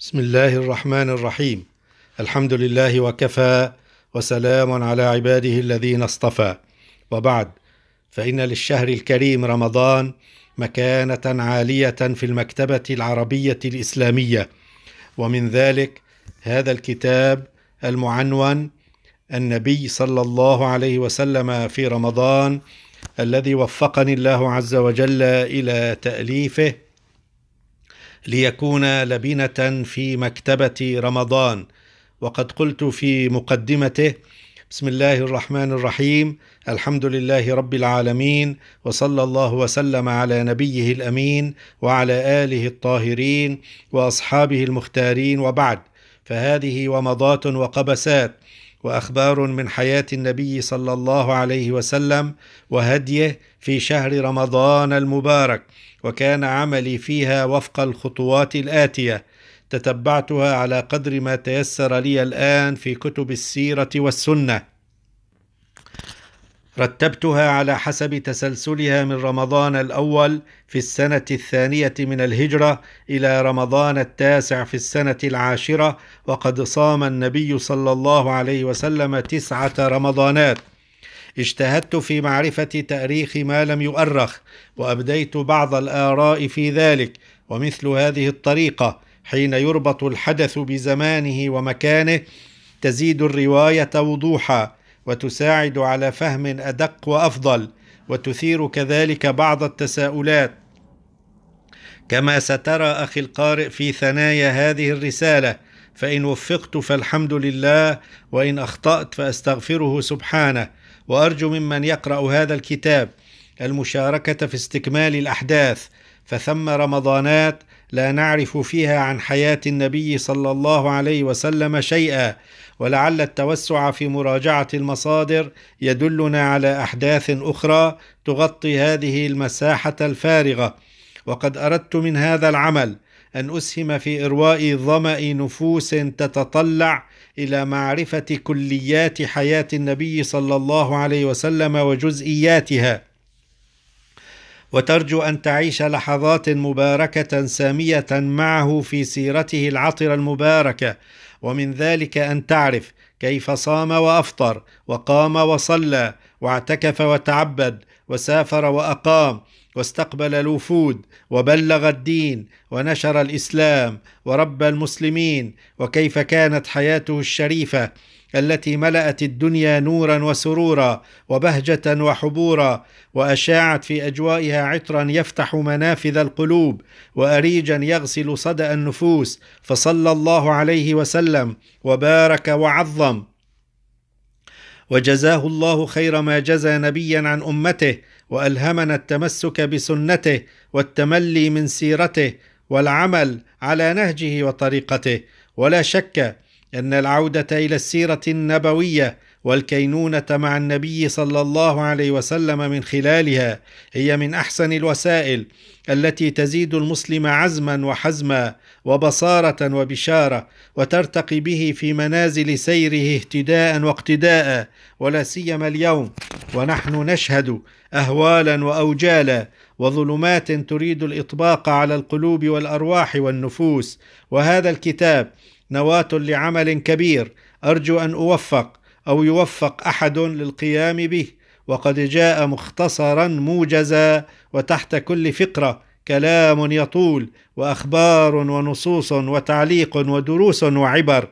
بسم الله الرحمن الرحيم الحمد لله وكفى وسلام على عباده الذين اصطفى وبعد فان للشهر الكريم رمضان مكانه عاليه في المكتبه العربيه الاسلاميه ومن ذلك هذا الكتاب المعنون النبي صلى الله عليه وسلم في رمضان الذي وفقني الله عز وجل الى تاليفه ليكون لبنه في مكتبه رمضان وقد قلت في مقدمته بسم الله الرحمن الرحيم الحمد لله رب العالمين وصلى الله وسلم على نبيه الامين وعلى اله الطاهرين واصحابه المختارين وبعد فهذه ومضات وقبسات واخبار من حياه النبي صلى الله عليه وسلم وهديه في شهر رمضان المبارك وكان عملي فيها وفق الخطوات الاتيه تتبعتها على قدر ما تيسر لي الان في كتب السيره والسنه رتبتها على حسب تسلسلها من رمضان الأول في السنة الثانية من الهجرة إلى رمضان التاسع في السنة العاشرة وقد صام النبي صلى الله عليه وسلم تسعة رمضانات اجتهدت في معرفة تأريخ ما لم يؤرخ وأبديت بعض الآراء في ذلك ومثل هذه الطريقة حين يربط الحدث بزمانه ومكانه تزيد الرواية وضوحا وتساعد على فهم ادق وافضل وتثير كذلك بعض التساؤلات كما سترى اخي القارئ في ثنايا هذه الرساله فان وفقت فالحمد لله وان اخطات فاستغفره سبحانه وارجو ممن يقرا هذا الكتاب المشاركه في استكمال الاحداث فثم رمضانات لا نعرف فيها عن حياه النبي صلى الله عليه وسلم شيئا ولعل التوسع في مراجعه المصادر يدلنا على احداث اخرى تغطي هذه المساحه الفارغه وقد اردت من هذا العمل ان اسهم في ارواء ظما نفوس تتطلع الى معرفه كليات حياه النبي صلى الله عليه وسلم وجزئياتها وترجو ان تعيش لحظات مباركه ساميه معه في سيرته العطره المباركه ومن ذلك ان تعرف كيف صام وافطر وقام وصلى واعتكف وتعبد وسافر واقام واستقبل الوفود وبلغ الدين ونشر الاسلام ورب المسلمين وكيف كانت حياته الشريفه التي ملأت الدنيا نورا وسرورا وبهجة وحبورا وأشاعت في أجوائها عطرا يفتح منافذ القلوب وأريجا يغسل صدأ النفوس فصلى الله عليه وسلم وبارك وعظم وجزاه الله خير ما جزى نبيا عن امته والهمنا التمسك بسنته والتملي من سيرته والعمل على نهجه وطريقته ولا شك ان العوده الى السيره النبويه والكينونه مع النبي صلى الله عليه وسلم من خلالها هي من احسن الوسائل التي تزيد المسلم عزما وحزما وبصاره وبشاره وترتقي به في منازل سيره اهتداء واقتداء ولا سيما اليوم ونحن نشهد اهوالا واوجالا وظلمات تريد الاطباق على القلوب والارواح والنفوس وهذا الكتاب نواه لعمل كبير ارجو ان اوفق او يوفق احد للقيام به وقد جاء مختصرا موجزا وتحت كل فقره كلام يطول واخبار ونصوص وتعليق ودروس وعبر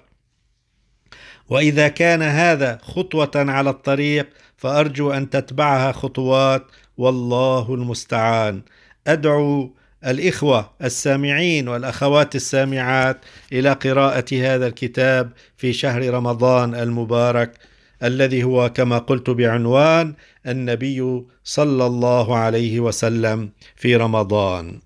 واذا كان هذا خطوه على الطريق فارجو ان تتبعها خطوات والله المستعان ادعو الإخوة السامعين والأخوات السامعات إلى قراءة هذا الكتاب في شهر رمضان المبارك الذي هو كما قلت بعنوان النبي صلى الله عليه وسلم في رمضان